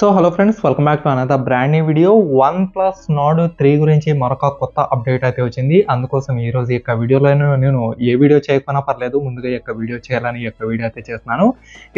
so hello friends welcome back to Anantha brand new video OnePlus Nord three గురించి మరొక కొత్త update అయితే వచ్చింది అందుకోసం ఈ రోజు యొక్క వీడియోలో నేను ఏ వీడియో చేయకపోయినా పర్లేదు ముందుగా యొక్క వీడియో చేయాలని యొక్క వీడియో అయితే చేస్తున్నాను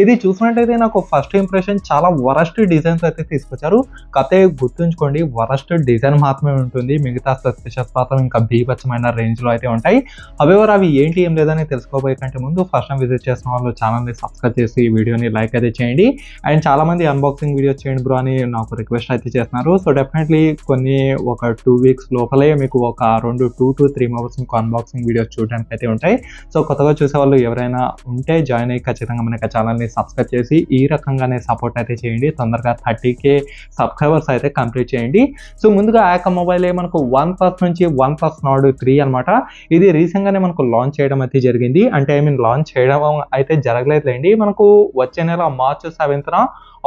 ఇది చూసినట్టయితే నాకు ఫస్ట్ ఇంప్రెషన్ చాలా వరస్ట్ డిజైన్స్ అయితే తీసుకొచ్చారు కథ గుర్తుంచుకోండి వరస్ట్ డిజైన్ మాత్రమే ఉంటుంది మిగతా సస్పెషస్ మాత్రం ఇంకా బీభత్సమైన రేంజ్లో అయితే ఉంటాయి అవేవర్ అవి ఏంటి ఏం లేదని తెలుసుకోబోయే కంటే ముందు ఫస్ట్ టైం విజిట్ చేసిన వాళ్ళు ఛానల్ని సబ్స్క్రైబ్ చేసి ఈ వీడియోని లైక్ అయితే చేయండి అండ్ చాలామంది అన్బాక్సింగ్ వీడియో చేయండి బ్రో అని నాకు రిక్వెస్ట్ అయితే చేస్తున్నారు సో డెఫినెట్లీ కొన్ని ఒక టూ వీక్స్ లోపలే మీకు ఒక రెండు టూ టు త్రీ మెంబర్స్ మీకు అన్బాక్సింగ్ వీడియోస్ చూడడానికి అయితే ఉంటాయి సో కొత్తగా చూసే వాళ్ళు ఎవరైనా ఉంటే జాయిన్ అయ్యి ఖచ్చితంగా మనకి ఛానల్ని సబ్స్క్రైబ్ చేసి ఈ రకంగానే సపోర్ట్ అయితే చేయండి తొందరగా థర్టీ కే సబ్స్క్రైబర్స్ అయితే కంప్లీట్ చేయండి సో ముందుగా ఆ యొక్క మొబైల్ మనకు వన్ ప్లస్ నుంచి వన్ ప్లస్ నాడ్ త్రీ అనమాట ఇది రీసెంట్గానే మనకు లాంచ్ చేయడం అయితే జరిగింది అంటే ఐ మీన్ లాంచ్ చేయడం అయితే జరగలేదులేండి మనకు వచ్చే నెల మార్చ్ సెవెంత్న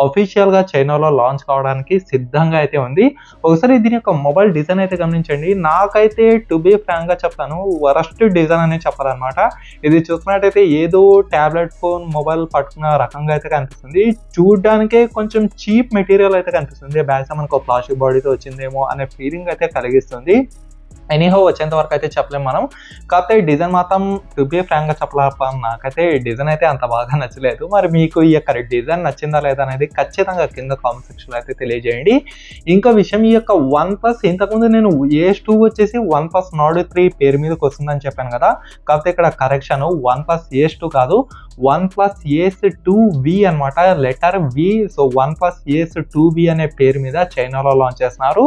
అఫీషియల్గా చైనాలో లాంచ్ కావడానికి సిద్ధంగా అయితే ఉంది ఒకసారి దీని యొక్క మొబైల్ డిజైన్ అయితే గమనించండి నాకైతే టు బీ ఫ్రాంక్గా చెప్తాను వరస్ట్ డిజైన్ అనే చెప్పాలన్నమాట ఇది చూసినట్టయితే ఏదో ట్యాబ్లెట్ ఫోన్ మొబైల్ పట్టుకున్న రకంగా అయితే కనిపిస్తుంది చూడడానికే కొంచెం చీప్ మెటీరియల్ అయితే కనిపిస్తుంది బ్యాగ్స్ మనకు ప్లాస్టిక్ బాడీతో వచ్చిందేమో అనే ఫీలింగ్ అయితే కలిగిస్తుంది ఎనీహో వచ్చేంత వరకు అయితే చెప్పలేము మనం కాకపోతే డిజైన్ మాత్రం టు బి గా చెప్పలేకపోయాం నాకైతే డిజైన్ అయితే అంత బాగా నచ్చలేదు మరి మీకు ఈ యొక్క డిజైన్ నచ్చిందా లేదా అనేది ఖచ్చితంగా కింద కామెంట్ లో అయితే తెలియజేయండి ఇంకో విషయం ఈ యొక్క వన్ ప్లస్ ఇంతకుముందు నేను ఏస్ టూ వచ్చేసి వన్ ప్లస్ నాడ్ త్రీ పేరు మీదకి వస్తుందని చెప్పాను కదా కాకపోతే ఇక్కడ correction OnePlus Ace two కాదు OnePlus Ace two V అనమాట letter V so OnePlus Ace two V అనే పేరు మీద చైనాలో లాంచ్ చేస్తున్నారు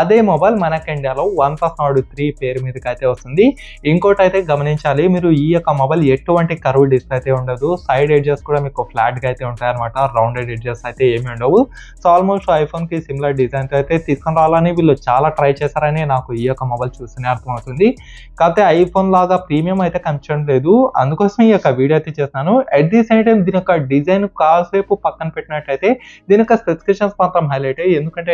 అదే మొబైల్ మనకి ఇండియాలో వన్ ప్లస్ నాడు త్రీ పేరు మీదకి అయితే వస్తుంది ఇంకోటి అయితే గమనించాలి మీరు ఈ యొక్క మొబైల్ ఎటువంటి కరువు డిస్ప్లే అయితే ఉండదు సైడ్ ఎడ్జెస్ కూడా మీకు ఫ్లాట్గా అయితే ఉంటాయి అనమాట రౌండెడ్ ఎడ్జెస్ అయితే ఏమి ఉండవు సో ఆల్మోస్ట్ ఐఫోన్కి సిమిలర్ డిజైన్తో అయితే తీసుకొని రావాలని వీళ్ళు చాలా ట్రై చేశారని నాకు ఈ యొక్క మొబైల్ చూస్తేనే అర్థమవుతుంది కాకపోతే ఐఫోన్ లాగా ప్రీమియం అయితే కనిపించడం లేదు అందుకోసం ఈ యొక్క వీడియో అయితే చేస్తున్నాను అట్ ది సేమ్ టైం దీని యొక్క డిజైన్ కాసేపు పక్కన పెట్టినట్టయితే దీని యొక్క స్పెసిఫికేషన్స్ మాత్రం హైలైట్ అయ్యాయి ఎందుకంటే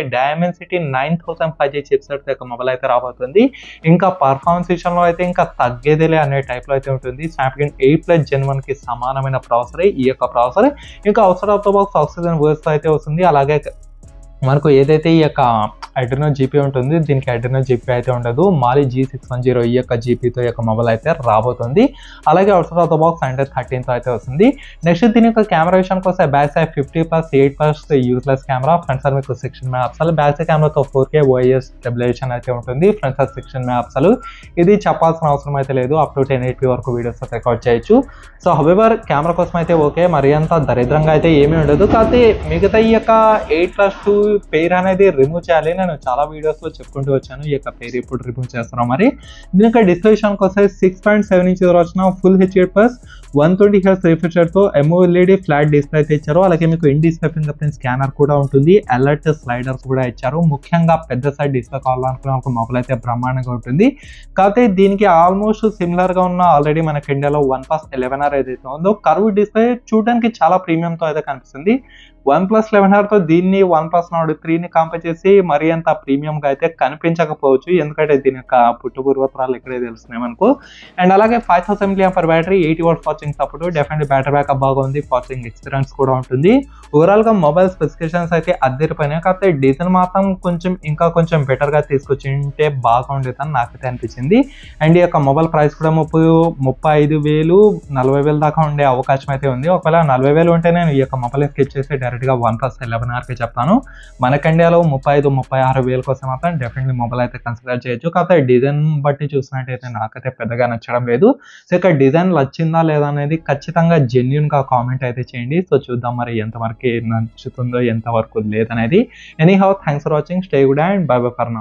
సిటీ nine thousand five G chipset యొక్క మొబైల్ అయితే రాబోతుంది ఇంకా పర్ఫార్మెన్స్ విషయంలో అయితే ఇంకా తగ్గేదేలే అనే టైప్లో అయితే ఉంటుంది స్నాప్డ్రాగన్ ఎయిట్ ప్లస్ జెన్ వన్కి సమానమైన ప్రాసెసరే ఈ యొక్క ప్రాసెసర్ ఇంకా అవసరం ఆఫ్ ద బాక్స్ ఆక్సిజన్ వర్స్ అయితే వస్తుంది అలాగే మనకు ఏదైతే ఈ యొక్క అడ్రినో జీపీ ఉంటుంది దీనికి అడ్రినో జీపీ అయితే ఉండదు Mali G six one zero ఈ యొక్క జీపీతో యొక్క మొబైల్ అయితే రాబోతుంది అలాగే outside of the box hundred థర్టీన్తో అయితే వస్తుంది నెక్స్ట్ దీని యొక్క కెమెరా విషయానికి వస్తే back side fifty plus eight plus useless camera front sir మీకు సిక్స్టీన్ మ్యాప్స్ బ్యాక్ సైడ్ కెమెరాతో ఫోర్ కే ఓఎస్ డబ్ల్యూషన్ అయితే ఉంటుంది ఫ్రంట్ సార్ సిక్స్టీన్ మ్యాప్స్ ఇది చెప్పాల్సిన అవసరం అయితే లేదు అప్ టు టెన్ ఎయిటీ వరకు వీడియోస్ రికార్డ్ చేయొచ్చు సో హెవర్ కెమెరా కోసం అయితే ఓకే మరి అంత దరిద్రంగా అయితే ఏమీ ఉండదు కాకపోతే మిగతా ఈ యొక్క ఎయిట్ ప్లస్ టూ పేర్ అనేది రిమూవ్ చేయాలి నేను చాలా వీడియోస్లో చెప్పుకుంటూ వచ్చాను ఈ యొక్క పేరు ఎప్పుడు రిమూవ్ చేస్తున్నాం మరి దీని యొక్క డిస్ప్లే వస్తే సిక్స్ పాయింట్ సెవెన్ ఇంచ్ వచ్చిన full H plus one twenty hertz రిఫ్రిజరేటర్తో ఎంఓఎల్ఈడి ఫ్లాట్ డిస్ప్లే అయితే ఇచ్చారు అలాగే మీకు in display fingerprint scanner కూడా ఉంటుంది అలర్ట్ స్లైడర్స్ కూడా ఇచ్చారు ముఖ్యంగా పెద్ద సైడ్ డిస్ప్లే కావాలనుకున్న ఒక మొబైల్ అయితే బ్రహ్మాండంగా ఉంటుంది కాకపోతే దీనికి ఆల్మోస్ట్ సిమిలర్గా ఉన్న ఆల్రెడీ మనకి ఇండియాలో వన్ ప్లస్ ఎలెవెన్ ఆర్ ఏదైతే ఉందో కర్వ్ డిస్ప్లే చూడడానికి చాలా ప్రీమియంతో అయితే కనిపిస్తుంది వన్ ప్లస్ లెవెన్ ఆర్తో దీన్ని వన్ ప్లస్ నాడు త్రీని కంపేర్ చేసి మరీ అంత ప్రీమియంగా అయితే కనిపించకపోవచ్చు ఎందుకంటే దీని యొక్క పుట్టు పూర్వత్రాలు ఇక్కడే తెలుస్తున్నాయి మనకు అండ్ అలాగే five thousand per battery eighty watt charging support definitely battery back బాగుంది ఫార్చింగ్ ఎక్స్పీరియన్స్ కూడా ఉంటుంది ఓవరాల్గా మొబైల్ స్పెసిఫికేషన్స్ అయితే అద్దరిపోయినాయి కాకపోతే డీజిల్ మాత్రం కొంచెం ఇంకా కొంచెం బెటర్గా తీసుకొచ్చింటే బాగుండేదని నాకైతే అనిపించింది అండ్ ఈ యొక్క మొబైల్ ప్రైస్ కూడా ముప్పై ముప్పై ఐదు వేలు నలభై వేలు దాకా ఉండే అవకాశం అయితే ఉంది ఒకవేళ నలభై వేలు ఉంటే నేను ఈ యొక్క మొబైల్ స్కెచ్ చేసే డైరెక్ట్ డైరెక్ట్గా వన్ ప్లస్ ఎలెవెన్ ఆర్కే చెప్తాను మనకి ఇండియాలో ముప్పై ఐదు ముప్పై ఆరు వేల కోసం మాత్రం డెఫినెట్లీ మొబైల్ అయితే కన్సిడర్ చేయొచ్చు కాకపోతే డిజైన్ బట్టి చూసినట్టయితే నాకైతే పెద్దగా నచ్చడం లేదు సో ఇక్కడ డిజైన్ నచ్చిందా లేదా అనేది ఖచ్చితంగా జెన్యున్గా కామెంట్ అయితే చేయండి సో చూద్దాం మరి ఎంతవరకు నచ్చుతుందో ఎంతవరకు లేదనేది anyhow thanks for watching stay good and bye bye for నా